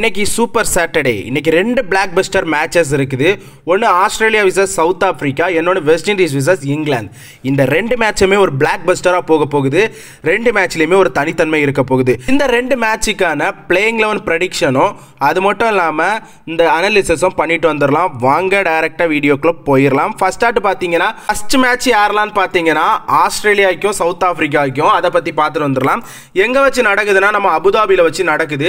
இன்னைக்கு super Saturday இன்னைக்கு ரெண்டு பிளாக் பஸ்டர் மேட்சஸ் இருக்குது ஒன்று ஆஸ்திரேலியா விசஸ் சவுத் ஆஃப்ரிக்கா இன்னொன்று வெஸ்ட் இண்டீஸ் விசஸ் இங்கிலாந்து இந்த ரெண்டு மேட்சுமே ஒரு பிளாக் பஸ்டராக போக போகுது ரெண்டு மேட்ச்லேயுமே ஒரு தனித்தன்மை இருக்க போகுது இந்த ரெண்டு மேட்சுக்கான பிளேயிங் லெவன் ப்ரடிக்ஷனும் அது மட்டும் இல்லாமல் இந்த அனலிசஸும் பண்ணிட்டு வந்துடலாம் வாங்க டேரெக்டாக வீடியோக்குள்ளே போயிடலாம் ஃபர்ஸ்ட் ஆட் பார்த்தீங்கன்னா ஃபர்ஸ்ட் மேட்ச் யாரெல்லாம் பார்த்தீங்கன்னா ஆஸ்திரேலியாவுக்கும் சவுத் ஆஃப்ரிக்காவுக்கும் அதை பற்றி பார்த்துட்டு வந்துடலாம் எங்கே வச்சு நடக்குதுன்னா நம்ம அபுதாபியில் வச்சு நடக்குது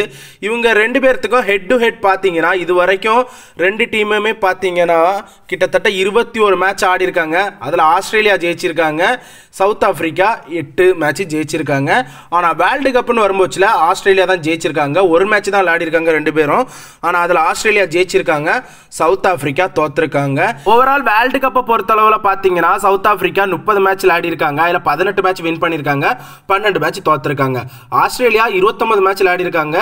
இவங்க ரெண்டு பேர் இடத்துக்கும் ஹெட் டு ஹெட் பார்த்தீங்கன்னா இது வரைக்கும் ரெண்டு டீமுமே பார்த்தீங்கன்னா கிட்டத்தட்ட இருபத்தி ஒரு மேட்ச் ஆடிருக்காங்க அதில் ஆஸ்திரேலியா ஜெயிச்சிருக்காங்க சவுத் ஆஃப்ரிக்கா எட்டு மேட்ச் ஜெயிச்சிருக்காங்க ஆனால் வேர்ல்டு கப்னு வரும்போச்சில் ஆஸ்திரேலியா தான் ஜெயிச்சிருக்காங்க ஒரு மேட்ச் தான் விளையாடிருக்காங்க ரெண்டு பேரும் ஆனால் அதில் ஆஸ்திரேலியா ஜெயிச்சிருக்காங்க சவுத் ஆஃப்ரிக்கா தோற்றுருக்காங்க ஓவரால் வேர்ல்டு கப்பை பொறுத்தளவில் பார்த்தீங்கன்னா சவுத் ஆஃப்ரிக்கா முப்பது மேட்ச் விளையாடிருக்காங்க அதில் பதினெட்டு மேட்ச் வின் பண்ணியிருக்காங்க பன்னெண்டு மேட்ச் தோற்றுருக்காங்க ஆஸ்திரேலியா இருபத்தொம்பது மேட்ச் விளையாடிருக்காங்க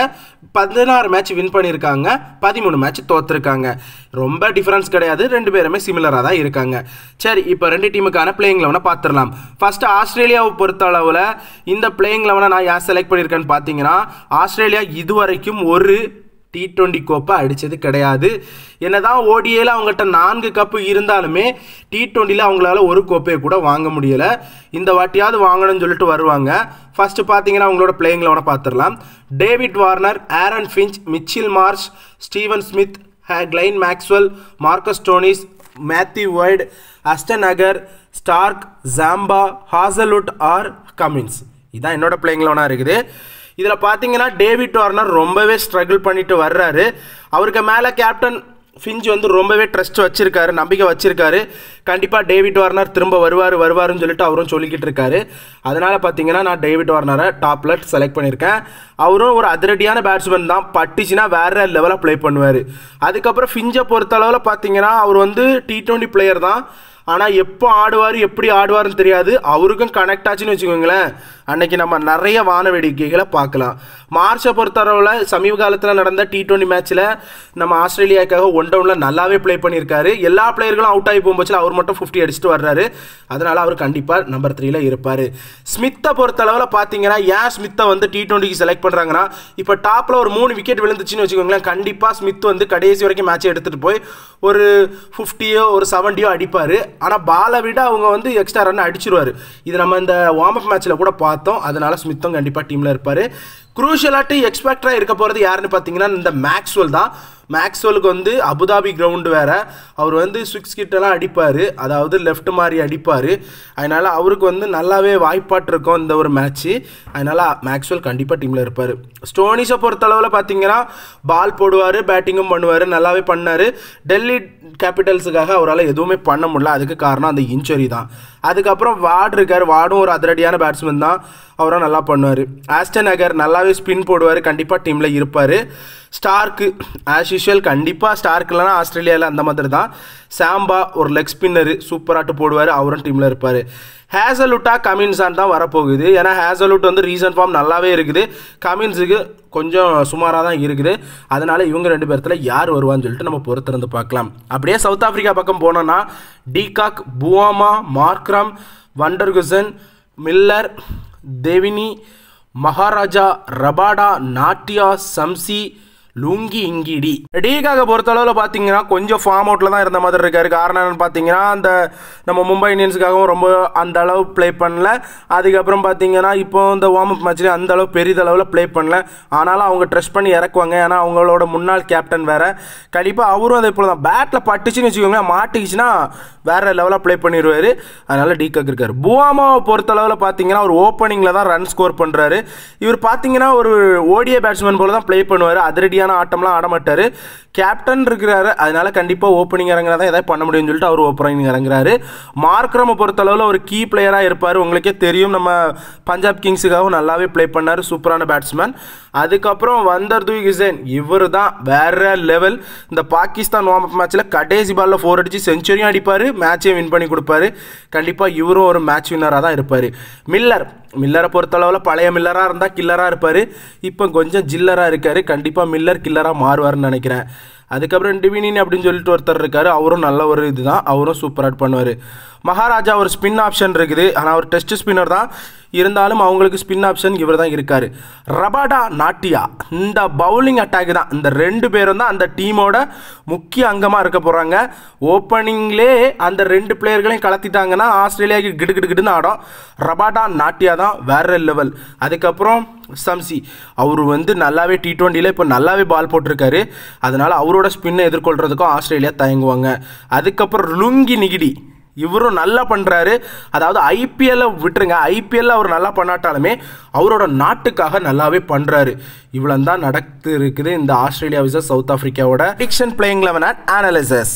பதினாறு மேட்ச் மேட்ச் வின் பண்ணியிருக்காங்க பதிமூணு மேட்ச் தோற்றுருக்காங்க ரொம்ப டிஃப்ரென்ஸ் கிடையாது ரெண்டு பேருமே சிமிலராக தான் இருக்காங்க சரி இப்போ ரெண்டு டீமுக்கான பிளேயிங் லெவனை பார்த்துடலாம் ஃபஸ்ட்டு ஆஸ்திரேலியாவை பொறுத்த அளவில் இந்த பிளேயிங் லெவனை நான் யார் செலக்ட் பண்ணியிருக்கேன்னு பார்த்தீங்கன்னா ஆஸ்திரேலியா இதுவரைக்கும் ஒரு டி ட்வெண்ட்டி கோப்பை அடித்தது கிடையாது என்னதான் ஓடிஏல அவங்ககிட்ட நான்கு கப்பு இருந்தாலுமே டி ட்வெண்ட்டியில் அவங்களால ஒரு கோப்பையை கூட வாங்க முடியலை இந்த வாட்டியாவது வாங்கணும்னு சொல்லிட்டு வருவாங்க ஃபஸ்ட்டு பார்த்தீங்கன்னா அவங்களோட பிளேயிங்கில் உடனே பார்த்துடலாம் David Warner Aaron Finch Mitchell Marsh Steven Smith Glenn Maxwell Marcus Stoinis Matthew Wade Ashton Agar Starc Zampa Hazlewood or Cummins இதுதான் என்னோட பிளேயிங்கில் ஒன்றா இருக்குது இதில் பார்த்தீங்கன்னா டேவிட் வார்னர் ரொம்பவே ஸ்ட்ரகிள் பண்ணிட்டு வர்றாரு அவருக்கு மேலே கேப்டன் ஃபிஞ்ச் வந்து ரொம்பவே ட்ரஸ்ட் வச்சுருக்காரு நம்பிக்கை வச்சுருக்காரு கண்டிப்பாக டேவிட் வார்னர் திரும்ப வருவார் வருவார்னு சொல்லிட்டு அவரும் சொல்லிக்கிட்டு இருக்காரு அதனால் பார்த்தீங்கன்னா நான் டேவிட் வார்னரை டாப்பில் செலக்ட் பண்ணியிருக்கேன் அவரும் ஒரு அதிரடியான பேட்ஸ்மேன் தான் பட்டுச்சுன்னா வேறு லெவலாக ப்ளே பண்ணுவார் அதுக்கப்புறம் ஃபிஞ்சை பொறுத்தளவில் பார்த்தீங்கன்னா அவர் வந்து டி ட்வெண்ட்டி பிளேயர் தான் ஆனால் எப்போ ஆடுவார் எப்படி ஆடுவார்னு தெரியாது அவருக்கும் கனெக்ட் ஆச்சுன்னு வச்சுக்கோங்களேன் அன்னைக்கு நம்ம நிறைய வான வேடிக்கைகளை பார்க்கலாம் மார்ச்சை பொறுத்தளவில் சமீப காலத்தில் நடந்த டி டுவெண்ட்டி மேட்ச்சில் நம்ம ஆஸ்திரேலியாவுக்காக ஒன் டவுனில் நல்லாவே ப்ளே பண்ணியிருக்காரு எல்லா பிளேயர்களும் அவுட் ஆகி போகும்போச்சு அவர் மட்டும் ஃபிஃப்டி அடிச்சுட்டு வர்றாரு அதனால் அவர் கண்டிப்பாக நம்பர் த்ரீல இருப்பார் ஸ்மித்தை பொறுத்தளவில் பார்த்தீங்கன்னா ஏன் ஸ்மித்தை வந்து டி டுவெண்ட்டிக்கு செலக்ட் பண்ணுறாங்கன்னா இப்போ டாப்பில் ஒரு மூணு விக்கெட் விழுந்துச்சுன்னு வச்சுக்கோங்களேன் கண்டிப்பாக ஸ்மித் வந்து கடைசி வரைக்கும் மேட்ச்சை எடுத்துகிட்டு போய் ஒரு ஃபிஃப்டியோ ஒரு செவன்ட்டியோ அடிப்பார் ஆனால் பாலை விட அவங்க வந்து எக்ஸ்ட்ரா ரன் அடிச்சிருவார் இது நம்ம இந்த வார்ம் அப் மேட்ச்சில் கூட பார்த்தோம் அதனால் ஸ்மித்தும் கண்டிப்பாக டீமில் இருப்பார் குரூஷியலாட்டி எக்ஸ்பெக்டராக இருக்க போகிறது யாருன்னு பார்த்தீங்கன்னா இந்த மேக்ஸ்வல் தான் மேக்ஸ்வெலுக்கு வந்து அபுதாபி கிரவுண்டு வேறு அவர் வந்து ஸ்விக்ஸ் கிட்டலாம் அடிப்பார் அதாவது லெஃப்ட் மாதிரி அடிப்பார் அதனால் அவருக்கு வந்து நல்லாவே வாய்ப்பாட்டிருக்கும் இந்த ஒரு மேட்ச்சு அதனால் மேக்ஸ்வெல் கண்டிப்பாக டீமில் இருப்பார் ஸ்டோனிஸை பொறுத்தளவில் பார்த்தீங்கன்னா பால் போடுவார் பேட்டிங்கும் பண்ணுவார் நல்லாவே பண்ணார் டெல்லி கேபிட்டல்ஸுக்காக அவரால் எதுவுமே பண்ண முடியல அதுக்கு காரணம் அந்த இன்ச்சுரி தான் அதுக்கப்புறம் வார்டு இருக்கார் வார்டும் ஒரு அதிரடியான பேட்ஸ்மேன் தான் அவராக நல்லா பண்ணுவார் ஆஸ்டன் நகர் நல்லாவே ஸ்பின் போடுவார் கண்டிப்பாக டீமில் இருப்பார் ஸ்டார்க்கு ஆஸ் யூஷுவல் கண்டிப்பாக ஸ்டார்க் இல்லைனா ஆஸ்திரேலியாவில் அந்த மாதிரி தான் சாம்பா ஒரு லெக் ஸ்பின்னர் சூப்பராட்டு போடுவார் அவரும் டீமில் இருப்பார் ஹேசலுட்டா கமின்ஸான் தான் வரப்போகுது ஏன்னா ஹேசலுட் வந்து ரீசன்ட் ஃபார்ம் நல்லாவே இருக்குது கமின்ஸுக்கு கொஞ்சம் சுமாராக தான் இருக்குது அதனால் இவங்க ரெண்டு பேர்த்தில் யார் வருவான்னு சொல்லிட்டு நம்ம பொறுத்திருந்து பார்க்கலாம் அப்படியே சவுத் ஆஃப்ரிக்கா பக்கம் போனோன்னா de Kock Bavuma Markram van der Dussen Miller தேவினி Maharaj Rabada Nortje Shamsi Lungi Ngidi de Kock பொறுத்தளவில் பார்த்தீங்கன்னா கொஞ்சம் ஃபார்ம் அவுட்டில் தான் இருந்த மாதிரி இருக்காரு காரணம் என்னன்னு பார்த்தீங்கன்னா அந்த நம்ம மும்பை இந்தியன்ஸுக்காகவும் ரொம்ப அந்த அளவு ப்ளே பண்ணல அதுக்கப்புறம் பார்த்தீங்கன்னா இப்போ இந்த வார்ம் அப் மேட்ச்லேயும் அந்த அளவு பெரிதளவில் ப்ளே பண்ணல ஆனாலும் அவங்க ட்ரெஸ் பண்ணி இறக்குவாங்க ஏன்னா அவங்களோட முன்னாள் கேப்டன் வேறு கண்டிப்பாக அவரும் அதை போல் தான் பேட்டில் பட்டுச்சுன்னு வச்சுக்கோங்களேன் மாட்டிக்கிச்சுன்னா வேறு லெவலாக ப்ளே பண்ணிடுவார் அதனால் டீகாக் இருக்கார் புவாமாவை பொறுத்தளவில் பார்த்தீங்கன்னா ஒரு ஓப்பனிங்கில் தான் ரன் ஸ்கோர் பண்ணுறாரு இவர் பார்த்தீங்கன்னா ஒரு ஓடிய பேட்ஸ்மேன் போல தான் ப்ளே பண்ணுவார் அதிரடியாக மாதிரியான ஆட்டம்லாம் ஆடமாட்டார் கேப்டன் இருக்கிறாரு அதனால கண்டிப்பாக ஓப்பனிங் இறங்குறதா தான் எதாவது பண்ண முடியும்னு சொல்லிட்டு அவர் ஓப்பனிங் இறங்குறாரு மார்க்ரம பொறுத்தளவில் ஒரு கீ பிளேயராக இருப்பார் உங்களுக்கே தெரியும் நம்ம பஞ்சாப் கிங்ஸுக்காகவும் நல்லாவே ப்ளே பண்ணார் சூப்பரான பேட்ஸ்மேன் அதுக்கப்புறம் வந்தர் தூய் கிசேன் இவர் தான் வேற லெவல் இந்த பாகிஸ்தான் வார்ம் அப் மேட்ச்சில் கடைசி பாலில் ஃபோர் அடித்து செஞ்சுரியும் அடிப்பார் மேட்சையும் வின் பண்ணி கொடுப்பாரு கண்டிப்பாக இவரும் ஒரு மேட்ச் வின்னராக தான் இருப்பார் மில்லர் மில்லரை பொறுத்தளவில் பழைய மில்லராக இருந்தால் கில்லராக இருப்பார் இப்போ கொஞ்சம் ஜில்லராக இருக்கார் கண்டிப்பாக மில்லர் கில்லராக மாறுவார்னு நினைக்கிறேன் அதுக்கப்புறம் டிவினின் அப்படின்னு சொல்லிட்டு ஒருத்தர் இருக்கார் அவரும் நல்ல ஒரு இதுதான் அவரும் சூப்பர் ஆட் பண்ணுவார் மகாராஜா ஒரு ஸ்பின் ஆப்ஷன் இருக்குது ஆனால் அவர் டெஸ்ட் ஸ்பின்னர் தான் இருந்தாலும் அவங்களுக்கு ஸ்பின் ஆப்ஷன் இவர் தான் இருக்கார் ரபாடா நாட்டியா இந்த பவுலிங் அட்டாக் தான் இந்த ரெண்டு பேரும் தான் அந்த டீமோட முக்கிய அங்கமாக இருக்க போகிறாங்க ஓப்பனிங்லே அந்த ரெண்டு பிளேயர்களையும் கலத்திட்டாங்கன்னா ஆஸ்திரேலியாவுக்கு கிடுகிடுகிடுன்னு ஆடும் ரபாடா நாட்டியா தான் வேற லெவல் அதுக்கப்புறம் சம்சி அவர் வந்து நல்லாவே டி ட்வெண்ட்டியில் இப்போ நல்லாவே பால் போட்டிருக்காரு அதனால் அவரோட ஸ்பின்னை எதிர்கொள்கிறதுக்கும் ஆஸ்திரேலியா தயங்குவாங்க அதுக்கப்புறம் லுங்கி நிகிடி இவரும் நல்லா பண்ணுறாரு அதாவது ஐபிஎல்லை விட்டுருங்க ஐபிஎல்ல அவர் நல்லா பண்ணாட்டாலுமே அவரோட நாட்டுக்காக நல்லாவே பண்ணுறாரு இவ்வளோ தான் நடத்து இருக்குது இந்த ஆஸ்திரேலியா விசஸ் சவுத் ஆஃப்ரிக்காவோட prediction playing eleven and analysis